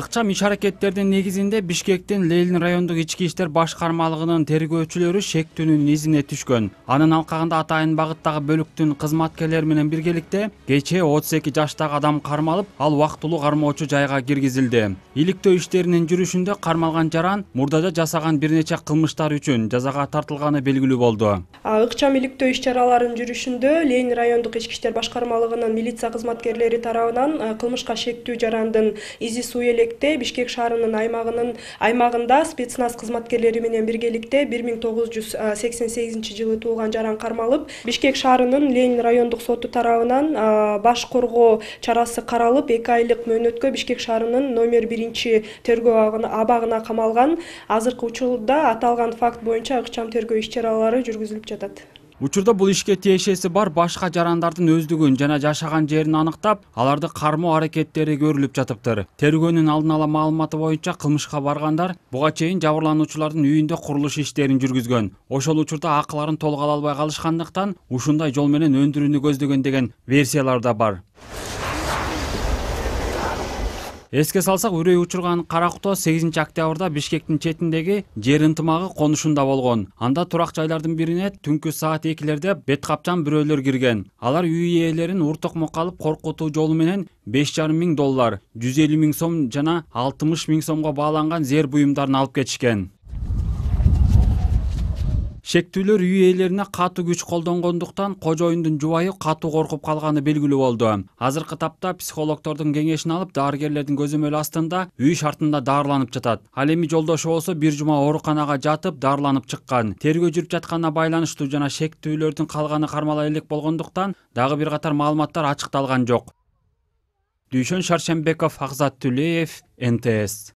ыкчам иш аракеттердин негизинде бишкектин ленин райондук ички иштер башкармалыгынын тергөөчүлөрү шектүүнүн изине түшкөн анын алкагында атайын багыттагы бөлүктүн кызматкерлери менен биргеликте кечээ отуз эки жаштагы адам кармалып ал убактылуу кармоочу жайга киргизилди иликтөө иштеринин жүрүшүндө кармалган жаран мурдада жасаган бир нече кылмыштары үчүн жазага тартылганы белгилүү болду ыкчам иликтөө иш чараларынын жүрүшүндө ленин райондук ички иштер башкармалыгынын милиция кызматкерлери тарабынан кылмышка шектүү жарандын изи суу эле биргеликте бишкек шаарынын аймагынын аймагында спецназ кызматкерлери менен биргеликте бир миң тогуз жүз сексен сегизинчи жылы туулган жаран кармалып бишкек шаарынын ленин райондук соту тарабынан баш коргоо чарасы каралып эки айлык мөөнөткө бишкек шаарынын номер биринчи тергөө абагына камалган азыркы учурда аталган факт боюнча ыкчам тергөө иш чаралары жүргүзүлүп жатат учурда бул ишке тиешеси бар башка жарандардын өздүгүн жана жашаган жерин аныктап аларды кармоо аракеттери көрүлүп жатыптыр тергөөнүн алдын ала маалыматы боюнча кылмышка баргандар буга чейин жабырлануучулардын үйүндө курулуш иштерин жүргүзгөн ошол учурда акыларын толук ала албай калышкандыктан ушундай жол менен өндүрүүнү көздөгөн деген версиялар да бар эске салсак үрөй учурган кара куто сегизинчи октябрда бишкектин четиндеги жер ынтымагы конушунда болгон анда турак жайлардын бирине түнкү саат экилерде бет капчан бирөөлөр кирген алар үй ээлерин ур токмокко алып коркутуу жолу менен беш жарым миң доллар жүз элүү миң сом жана алтымыш миң сомго бааланган зер буюмдарын алып кетишкен шектүүлөр үй ээлерине катуу күч колдонгондуктан кожоюндун жубайы катуу коркуп калганы белгилүү болду азыркы тапта психологтордун кеңешин алып дарыгерлердин көзөмөлү астында үй шартында дарыланып жатат ал эми жолдошу болсо бир жума ооруканага жатып дарыланып чыккан тергөө жүрүп жатканына байланыштуу жана шектүүлөрдүн калганы кармала элек болгондуктан дагы бир катар маалыматтар ачыкталган жок дүйшөн шаршенбеков акзат түлеев нтс